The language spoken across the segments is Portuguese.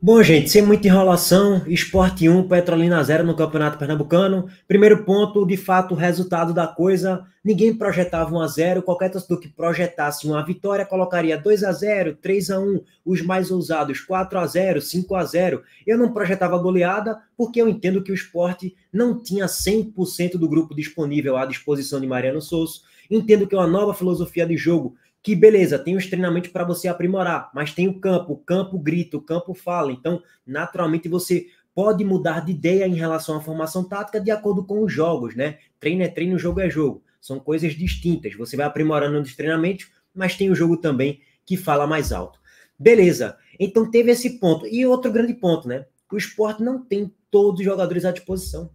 Bom, gente, sem muita enrolação, Esporte 1, Petrolina 0 no Campeonato Pernambucano. Primeiro ponto, de fato, o resultado da coisa, ninguém projetava 1 a 0 qualquer torcedor que projetasse uma vitória colocaria 2 a 0 3 a 1 os mais ousados 4 a 0 5 a 0 Eu não projetava goleada, porque eu entendo que o esporte não tinha 100% do grupo disponível à disposição de Mariano Souza. Entendo que é uma nova filosofia de jogo que beleza, tem os treinamentos para você aprimorar, mas tem o campo, o campo grita, o campo fala. Então, naturalmente você pode mudar de ideia em relação à formação tática de acordo com os jogos, né? Treino é treino, jogo é jogo. São coisas distintas. Você vai aprimorando os treinamentos, mas tem o jogo também que fala mais alto. Beleza. Então teve esse ponto. E outro grande ponto, né? O esporte não tem todos os jogadores à disposição.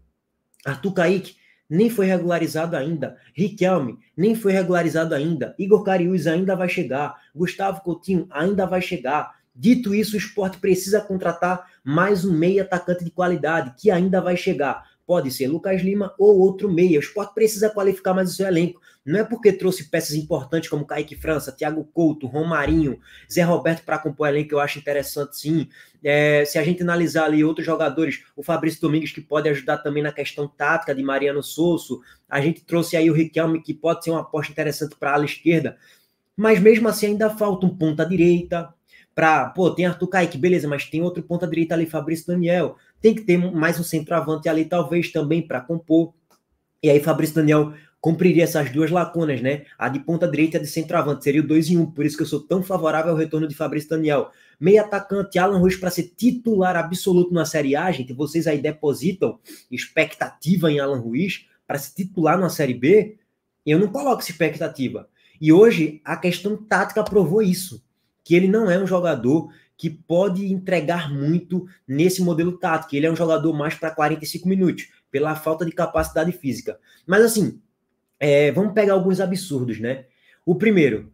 Arthur Kaique nem foi regularizado ainda. Riquelme nem foi regularizado ainda. Igor Cariús ainda vai chegar. Gustavo Coutinho ainda vai chegar. Dito isso, o esporte precisa contratar mais um meia atacante de qualidade, que ainda vai chegar. Pode ser Lucas Lima ou outro meia. O esporte precisa qualificar mais o seu elenco. Não é porque trouxe peças importantes como Kaique França, Thiago Couto, Romarinho, Zé Roberto para compor elenco, que eu acho interessante sim. É, se a gente analisar ali outros jogadores, o Fabrício Domingues, que pode ajudar também na questão tática de Mariano Souza. a gente trouxe aí o Riquelme, que pode ser uma aposta interessante para a ala esquerda. Mas mesmo assim ainda falta um ponta direita, Pra, pô, tem Arthur Kaique, beleza, mas tem outro ponta direita ali, Fabrício Daniel. Tem que ter mais um centroavante ali, talvez também, para compor. E aí, Fabrício Daniel cumpriria essas duas lacunas, né? A de ponta direita e a de centroavante. Seria o 2 em 1. Um. Por isso que eu sou tão favorável ao retorno de Fabrício Daniel. Meio atacante, Alan Ruiz para ser titular absoluto na Série A, gente. Vocês aí depositam expectativa em Alan Ruiz para se titular na Série B. Eu não coloco essa expectativa. E hoje a questão tática provou isso. Que ele não é um jogador que pode entregar muito nesse modelo tático. Ele é um jogador mais para 45 minutos, pela falta de capacidade física. Mas assim, é, vamos pegar alguns absurdos, né? O primeiro,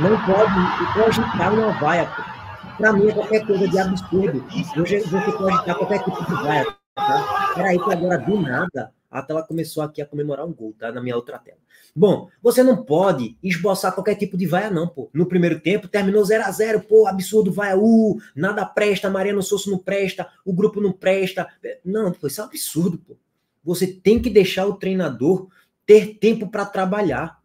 não pode cogitar uma vaia. Para mim é qualquer coisa de absurdo. Hoje você cogitar qualquer tipo de vaia. Tá? Peraí, que agora do nada a tela começou aqui a comemorar um gol, tá? Na minha outra tela. Bom, você não pode esboçar qualquer tipo de vaia, não, pô. No primeiro tempo, terminou 0 a 0 pô, absurdo, vaia, uh, nada presta, Mariano Souza não presta, o grupo não presta. Não, pô, isso é um absurdo, pô. Você tem que deixar o treinador ter tempo para trabalhar.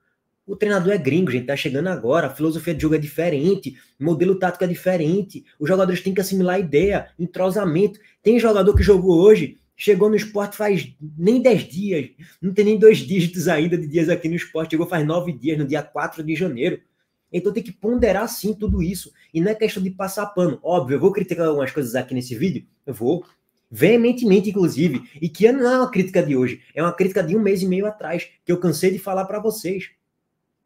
O treinador é gringo, gente, tá chegando agora, a filosofia de jogo é diferente, o modelo tático é diferente, os jogadores têm que assimilar a ideia, entrosamento. Tem jogador que jogou hoje, chegou no esporte faz nem 10 dias, não tem nem dois dígitos ainda de dias aqui no esporte, chegou faz nove dias, no dia 4 de janeiro. Então tem que ponderar sim tudo isso. E não é questão de passar pano. Óbvio, eu vou criticar algumas coisas aqui nesse vídeo, eu vou, veementemente, inclusive, e que não é uma crítica de hoje, é uma crítica de um mês e meio atrás, que eu cansei de falar para vocês.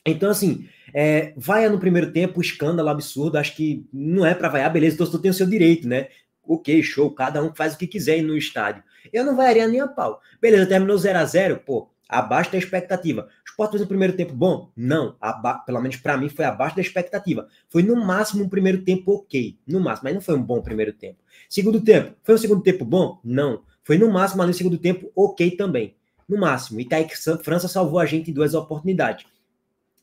Então, assim, é, vai no primeiro tempo, escândalo absurdo, acho que não é para vaiar, beleza, o então, torcedor tem o seu direito, né? Ok, show, cada um faz o que quiser no estádio. Eu não vaiaria nem a pau. Beleza, terminou 0 a 0 pô, abaixo da expectativa. O Sport fez um primeiro tempo bom? Não, pelo menos para mim foi abaixo da expectativa. Foi no máximo um primeiro tempo ok, no máximo, mas não foi um bom primeiro tempo. Segundo tempo, foi um segundo tempo bom? Não, foi no máximo ali no segundo tempo ok também, no máximo. E Kaique França salvou a gente em duas oportunidades.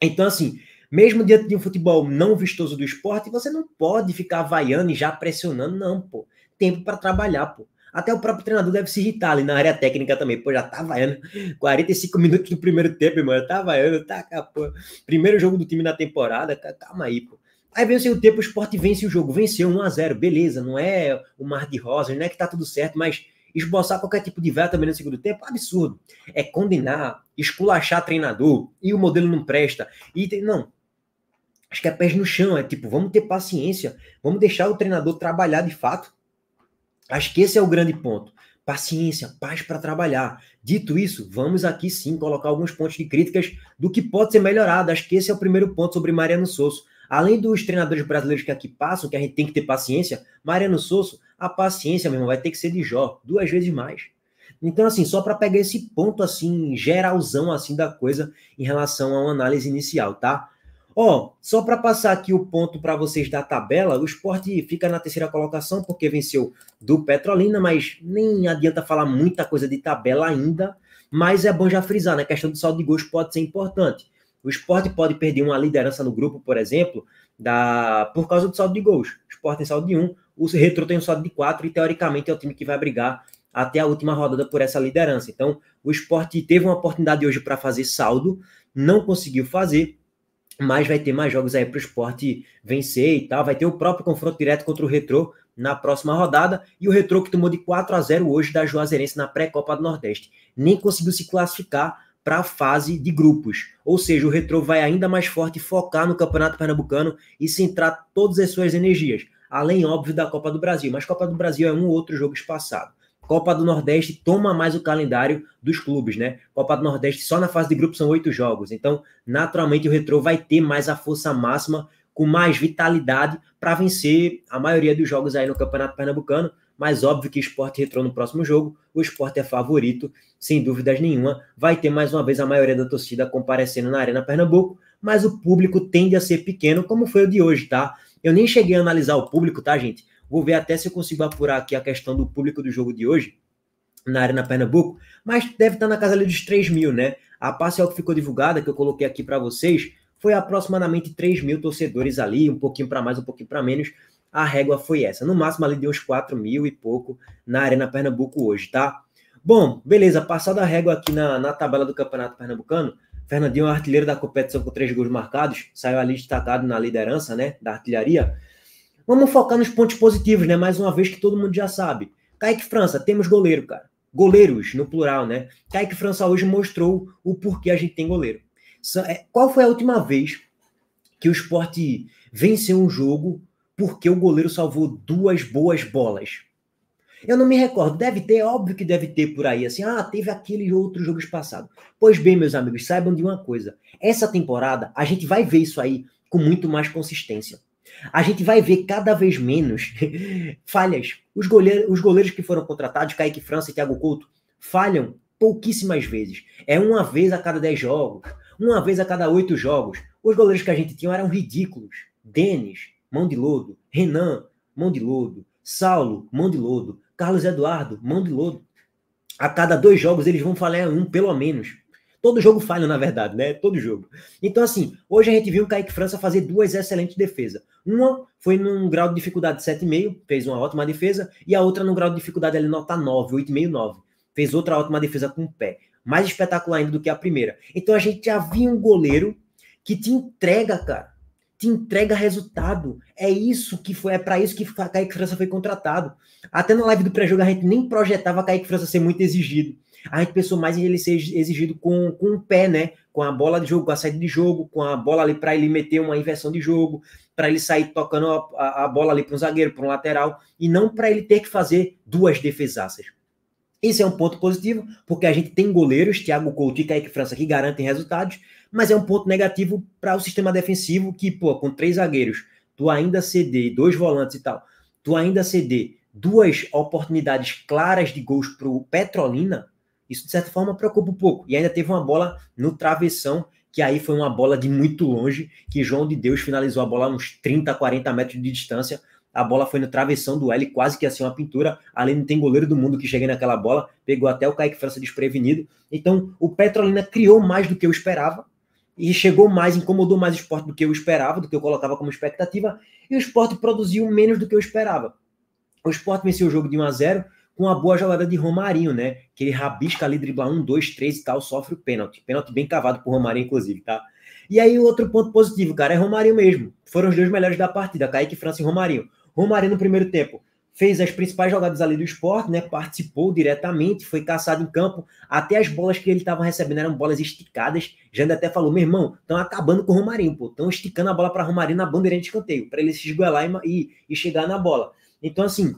Então assim, mesmo diante de um futebol não vistoso do esporte, você não pode ficar vaiando e já pressionando, não, pô. Tempo para trabalhar, pô. Até o próprio treinador deve se irritar ali na área técnica também. Pô, já tá vaiando. 45 minutos do primeiro tempo, mano. Tá vaiando, tá, pô. Primeiro jogo do time na temporada. Tá, calma aí, pô. Aí vem o segundo tempo, o esporte vence o jogo. Venceu 1 a 0 Beleza, não é o mar de rosas, não é que tá tudo certo, mas esboçar qualquer tipo de véu também no segundo tempo, é absurdo. É condenar, esculachar treinador e o modelo não presta. E tem, não. Acho que é pés no chão, é tipo, vamos ter paciência, vamos deixar o treinador trabalhar de fato Acho que esse é o grande ponto. Paciência, paz para trabalhar. Dito isso, vamos aqui sim colocar alguns pontos de críticas do que pode ser melhorado. Acho que esse é o primeiro ponto sobre Mariano Souza. Além dos treinadores brasileiros que aqui passam, que a gente tem que ter paciência, Mariano Souza, a paciência mesmo vai ter que ser de Jó, duas vezes mais. Então, assim, só para pegar esse ponto, assim, geralzão, assim, da coisa em relação a uma análise inicial, tá? Ó, oh, só para passar aqui o ponto para vocês da tabela, o esporte fica na terceira colocação porque venceu do Petrolina, mas nem adianta falar muita coisa de tabela ainda, mas é bom já frisar, né? A questão do saldo de gols pode ser importante. O esporte pode perder uma liderança no grupo, por exemplo, da por causa do saldo de gols. O esporte tem saldo de 1, um, o Retro tem um saldo de 4 e, teoricamente, é o time que vai brigar até a última rodada por essa liderança. Então, o esporte teve uma oportunidade hoje para fazer saldo, não conseguiu fazer mas vai ter mais jogos aí para o esporte vencer e tal. Vai ter o próprio confronto direto contra o Retro na próxima rodada. E o Retro que tomou de 4 a 0 hoje da Juazeirense na pré-Copa do Nordeste. Nem conseguiu se classificar para a fase de grupos. Ou seja, o Retro vai ainda mais forte focar no Campeonato Pernambucano e centrar todas as suas energias. Além, óbvio, da Copa do Brasil. Mas Copa do Brasil é um outro jogo espaçado. Copa do Nordeste toma mais o calendário dos clubes, né? Copa do Nordeste só na fase de grupo são oito jogos, então naturalmente o Retrô vai ter mais a força máxima, com mais vitalidade para vencer a maioria dos jogos aí no Campeonato Pernambucano. Mas óbvio que esporte retrô no próximo jogo, o esporte é favorito, sem dúvidas nenhuma. Vai ter mais uma vez a maioria da torcida comparecendo na Arena Pernambuco, mas o público tende a ser pequeno, como foi o de hoje, tá? Eu nem cheguei a analisar o público, tá, gente? Vou ver até se eu consigo apurar aqui a questão do público do jogo de hoje, na Arena Pernambuco, mas deve estar na casa ali dos 3 mil, né? A parcial que ficou divulgada, que eu coloquei aqui para vocês, foi aproximadamente 3 mil torcedores ali, um pouquinho para mais, um pouquinho para menos. A régua foi essa. No máximo ali de uns 4 mil e pouco na Arena Pernambuco hoje, tá? Bom, beleza, passada a régua aqui na, na tabela do Campeonato Pernambucano, Fernandinho é artilheiro da competição com três gols marcados, saiu ali destacado na liderança, né, da artilharia. Vamos focar nos pontos positivos, né? Mais uma vez que todo mundo já sabe. Kaique França, temos goleiro, cara. Goleiros, no plural, né? Kaique França hoje mostrou o porquê a gente tem goleiro. É, qual foi a última vez que o esporte venceu um jogo porque o goleiro salvou duas boas bolas? Eu não me recordo, deve ter, óbvio que deve ter por aí, assim, ah, teve aquele outro jogo passado. Pois bem, meus amigos, saibam de uma coisa: essa temporada a gente vai ver isso aí com muito mais consistência a gente vai ver cada vez menos falhas. Os, goleiros os goleiros que foram contratados, Kaique França e Thiago Couto, falham pouquíssimas vezes. É uma vez a cada 10 jogos, uma vez a cada 8 jogos. Os goleiros que a gente tinha eram ridículos. Denis, mão de lodo. Renan, mão de lodo. Saulo, mão de lodo. Carlos Eduardo, mão de lodo. A cada dois jogos eles vão falhar um, pelo menos. Todo jogo falha, na verdade, né? Todo jogo. Então, assim, hoje a gente viu o Kaique França fazer duas excelentes defesas. Uma foi num grau de dificuldade de 7,5, fez uma ótima defesa, e a outra num grau de dificuldade ali nota 9, 8,5, 9. Fez outra ótima defesa com o pé. Mais espetacular ainda do que a primeira. Então a gente já viu um goleiro que te entrega, cara. Te entrega resultado. É isso que foi, é para isso que Kaique França foi contratado. Até na live do pré-jogo a gente nem projetava Kaique França ser muito exigido a gente pensou mais em ele ser exigido com, com o pé, né? Com a bola de jogo, com a saída de jogo, com a bola ali para ele meter uma inversão de jogo, para ele sair tocando a, a bola ali para um zagueiro, para um lateral, e não para ele ter que fazer duas defesaças. Isso é um ponto positivo, porque a gente tem goleiros, Thiago Couto e Kaique França, que garantem resultados, mas é um ponto negativo para o sistema defensivo, que, pô, com três zagueiros, tu ainda ceder, dois volantes e tal, tu ainda ceder duas oportunidades claras de gols para o Petrolina, isso, de certa forma, preocupa um pouco. E ainda teve uma bola no travessão, que aí foi uma bola de muito longe, que João de Deus finalizou a bola a uns 30, 40 metros de distância. A bola foi no travessão do L, quase que assim uma pintura. Além não tem goleiro do mundo que chega naquela bola, pegou até o Kaique França desprevenido. Então, o Petrolina criou mais do que eu esperava, e chegou mais, incomodou mais o esporte do que eu esperava, do que eu colocava como expectativa, e o esporte produziu menos do que eu esperava. O esporte venceu o jogo de 1 a 0 com uma boa jogada de Romarinho, né? Que ele rabisca ali, driblar um, dois, três e tal, sofre o pênalti. Pênalti bem cavado por Romarinho, inclusive, tá? E aí, o outro ponto positivo, cara, é Romarinho mesmo. Foram os dois melhores da partida, Kaique França e Romarinho. Romarinho, no primeiro tempo, fez as principais jogadas ali do esporte, né? Participou diretamente, foi caçado em campo. Até as bolas que ele estava recebendo eram bolas esticadas. Janda até falou: meu irmão, estão acabando com o Romarinho, pô. Estão esticando a bola para Romarinho na bandeirinha de escanteio, para ele se esgoelar e, e chegar na bola. Então, assim,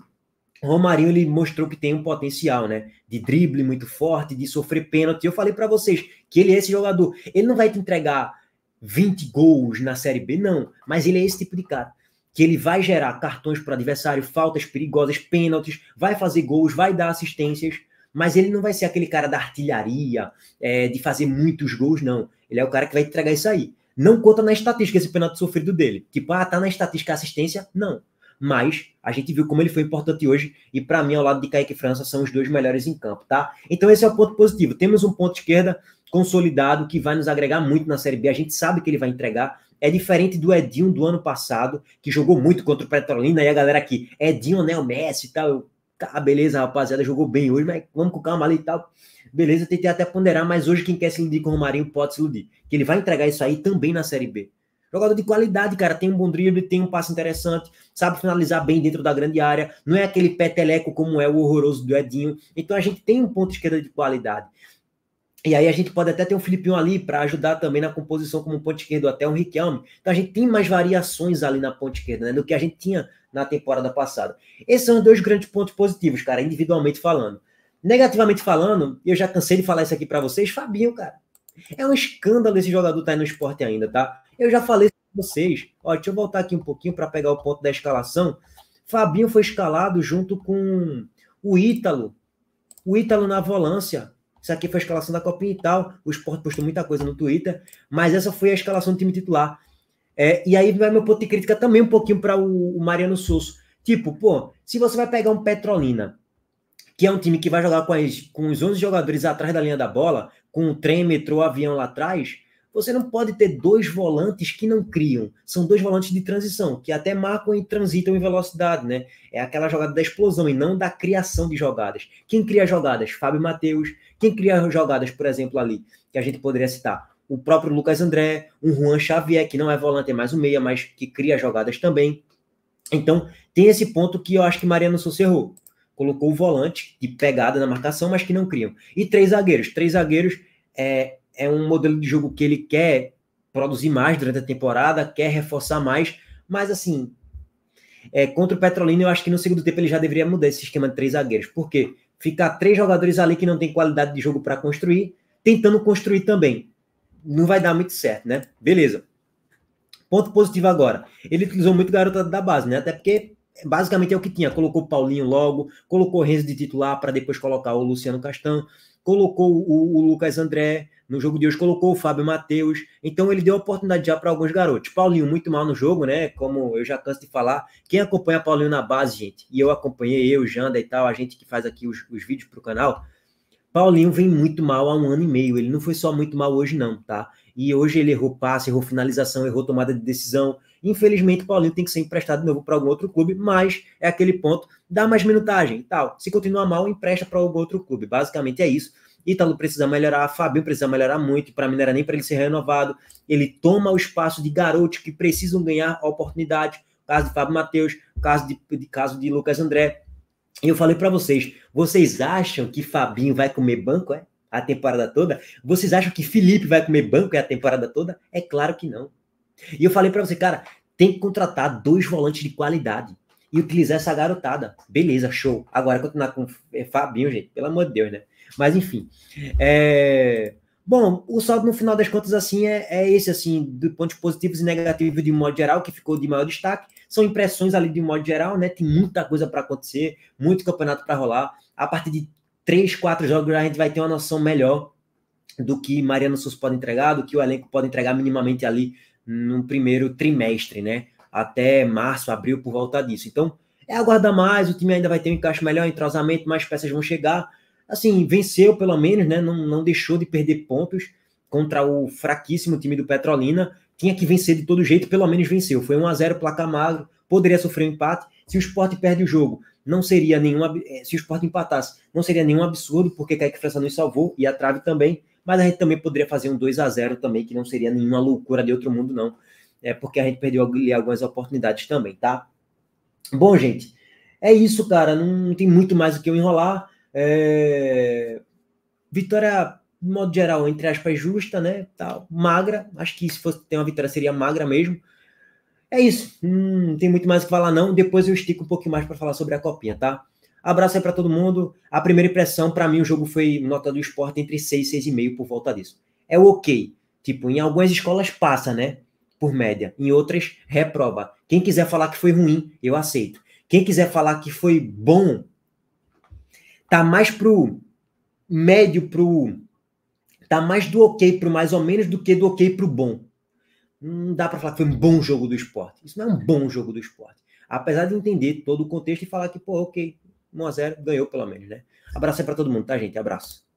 o Romarinho ele mostrou que tem um potencial, né? De drible muito forte, de sofrer pênalti. Eu falei para vocês que ele é esse jogador. Ele não vai te entregar 20 gols na Série B, não. Mas ele é esse tipo de cara. Que ele vai gerar cartões para adversário, faltas perigosas, pênaltis, vai fazer gols, vai dar assistências. Mas ele não vai ser aquele cara da artilharia, é, de fazer muitos gols, não. Ele é o cara que vai te entregar isso aí. Não conta na estatística esse pênalti sofrido dele. Tipo, ah, tá na estatística assistência? Não mas a gente viu como ele foi importante hoje e para mim ao lado de Kaique França são os dois melhores em campo, tá? Então esse é o ponto positivo. Temos um ponto esquerda consolidado que vai nos agregar muito na Série B. A gente sabe que ele vai entregar. É diferente do Edinho do ano passado, que jogou muito contra o Petrolina e a galera aqui, Edinho, né, o Messi e tal. Eu, tá, beleza, rapaziada, jogou bem hoje, mas vamos com calma ali e tal. Beleza, tentei até ponderar, mas hoje quem quer se iludir com o Romarinho pode se iludir. Que ele vai entregar isso aí também na Série B. Jogador de qualidade, cara, tem um bom drible, tem um passe interessante, sabe finalizar bem dentro da grande área, não é aquele peteleco como é o horroroso do Edinho. Então a gente tem um ponto esquerdo de qualidade. E aí a gente pode até ter um Filipinho ali para ajudar também na composição como ponto esquerdo, até um Riquelme. Então a gente tem mais variações ali na ponte esquerda, né, do que a gente tinha na temporada passada. Esses são dois grandes pontos positivos, cara, individualmente falando. Negativamente falando, eu já cansei de falar isso aqui para vocês, Fabinho, cara. É um escândalo esse jogador estar tá aí no esporte ainda, tá? Eu já falei para vocês. Ó, deixa eu voltar aqui um pouquinho para pegar o ponto da escalação. Fabinho foi escalado junto com o Ítalo. O Ítalo na volância. Isso aqui foi a escalação da Copinha e tal. O Sport postou muita coisa no Twitter, mas essa foi a escalação do time titular. É, e aí vai meu ponto de crítica também um pouquinho para o, o, Mariano Souza. Tipo, pô, se você vai pegar um Petrolina, que é um time que vai jogar com, as, com os 11 jogadores atrás da linha da bola, com o trem, metrô, avião lá atrás, você não pode ter dois volantes que não criam. São dois volantes de transição, que até marcam e transitam em velocidade, né? É aquela jogada da explosão e não da criação de jogadas. Quem cria jogadas? Fábio Matheus. Quem cria jogadas, por exemplo, ali, que a gente poderia citar? O próprio Lucas André, um Juan Xavier, que não é volante, é mais um meia, mas que cria jogadas também. Então, tem esse ponto que eu acho que Mariano Souza errou. Colocou o volante de pegada na marcação, mas que não criam. E três zagueiros. Três zagueiros é, é um modelo de jogo que ele quer produzir mais durante a temporada, quer reforçar mais, mas assim, é, contra o Petrolina, eu acho que no segundo tempo ele já deveria mudar esse esquema de três zagueiros, porque ficar três jogadores ali que não tem qualidade de jogo para construir, tentando construir também, não vai dar muito certo, né? Beleza. Ponto positivo agora. Ele utilizou muito garota da base, né? Até porque basicamente é o que tinha. Colocou o Paulinho logo, colocou o Renzo de titular para depois colocar o Luciano Castan, colocou o, o Lucas André, no jogo de hoje colocou o Fábio Matheus. Então ele deu oportunidade já para alguns garotos. Paulinho muito mal no jogo, né? Como eu já canso de falar. Quem acompanha Paulinho na base, gente, e eu acompanhei, eu, Janda e tal, a gente que faz aqui os, os vídeos o canal. Paulinho vem muito mal há um ano e meio. Ele não foi só muito mal hoje, não, tá? E hoje ele errou passe, errou finalização, errou tomada de decisão. Infelizmente, Paulinho tem que ser emprestado de novo para algum outro clube, mas é aquele ponto, dá mais minutagem e tal. Se continuar mal, empresta para algum outro clube. Basicamente é isso. Ítalo precisa melhorar, Fabio precisa melhorar muito, para mim não era nem para ele ser renovado. Ele toma o espaço de garotos que precisam ganhar a oportunidade, caso de Fábio Matheus, caso de, de, caso de Lucas André. E eu falei para vocês, vocês acham que Fabinho vai comer banco, é? A temporada toda? Vocês acham que Felipe vai comer banco é a temporada toda? É claro que não. E eu falei para você, cara, tem que contratar dois volantes de qualidade e utilizar essa garotada. Beleza, show. Agora continuar com eh, Fabinho, gente, pelo amor de Deus, né? Mas enfim. É... Bom, o saldo no final das contas assim é, é esse assim, do pontos positivos e negativos de modo geral que ficou de maior destaque. São impressões ali de modo geral, né? Tem muita coisa para acontecer, muito campeonato para rolar. A partir de três, quatro jogos a gente vai ter uma noção melhor do que Mariano Sousa pode entregar, do que o elenco pode entregar minimamente ali no primeiro trimestre, né? Até março, abril, por volta disso. Então, é aguardar mais, o time ainda vai ter um encaixe melhor, entrosamento, mais peças vão chegar, assim, venceu pelo menos, né? Não, não deixou de perder pontos contra o fraquíssimo time do Petrolina. Tinha que vencer de todo jeito, pelo menos venceu. Foi 1 a 0 placar magro, poderia sofrer um empate. Se o esporte perde o jogo, não seria nenhum. Eh, se o esporte empatasse, não seria nenhum absurdo, porque Kaique França nos salvou e a trave também. Mas a gente também poderia fazer um 2 a 0 também, que não seria nenhuma loucura de outro mundo, não. É porque a gente perdeu algumas oportunidades também, tá? Bom, gente, é isso, cara. Não tem muito mais o que eu enrolar. É... Vitória, de modo geral, entre aspas, justa, né? Tal, magra. Acho que se fosse ter uma vitória seria magra mesmo. É isso. Hum, não tem muito mais o que falar, não. Depois eu estico um pouquinho mais para falar sobre a copinha, tá? Abraço aí para todo mundo. A primeira impressão, para mim, o jogo foi nota do esporte entre 6 e 6,5 por volta disso. É ok. Tipo, em algumas escolas passa, né? Por média. Em outras, reprova. Quem quiser falar que foi ruim, eu aceito. Quem quiser falar que foi bom, tá mais pro médio pro tá mais do ok pro mais ou menos do que do ok pro bom. Não dá para falar que foi um bom jogo do esporte. Isso não é um bom jogo do esporte. Apesar de entender todo o contexto e falar que, pô, ok, 1x0, ganhou pelo menos, né? Abraço aí pra todo mundo, tá, gente? Abraço.